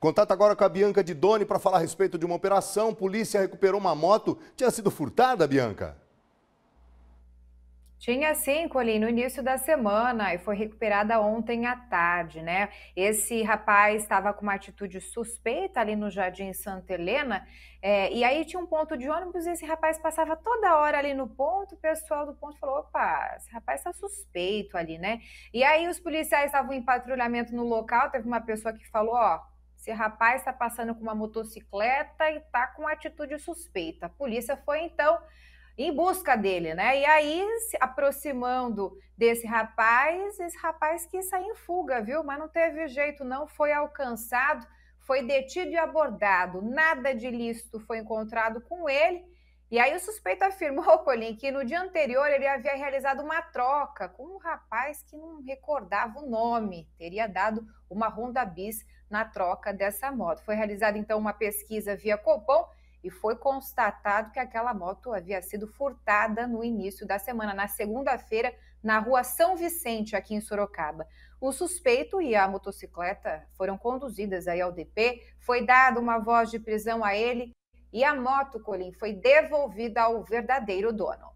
Contato agora com a Bianca de Doni para falar a respeito de uma operação. Polícia recuperou uma moto. Tinha sido furtada, Bianca? Tinha sim, Colin, no início da semana e foi recuperada ontem à tarde, né? Esse rapaz estava com uma atitude suspeita ali no Jardim Santa Helena é, e aí tinha um ponto de ônibus e esse rapaz passava toda hora ali no ponto. O pessoal do ponto falou: opa, esse rapaz está suspeito ali, né? E aí os policiais estavam em patrulhamento no local. Teve uma pessoa que falou: ó, esse rapaz está passando com uma motocicleta e está com atitude suspeita. A polícia foi então em busca dele, né? E aí, se aproximando desse rapaz, esse rapaz quis sair em fuga, viu? Mas não teve jeito, não foi alcançado, foi detido e abordado. Nada de lícito foi encontrado com ele e aí o suspeito afirmou, Colim, que no dia anterior ele havia realizado uma troca com um rapaz que não recordava o nome, teria dado uma Honda Bis na troca dessa moto. Foi realizada então uma pesquisa via Copom e foi constatado que aquela moto havia sido furtada no início da semana, na segunda-feira, na rua São Vicente, aqui em Sorocaba. O suspeito e a motocicleta foram conduzidas aí ao DP, foi dada uma voz de prisão a ele e a moto, colin foi devolvida ao verdadeiro dono.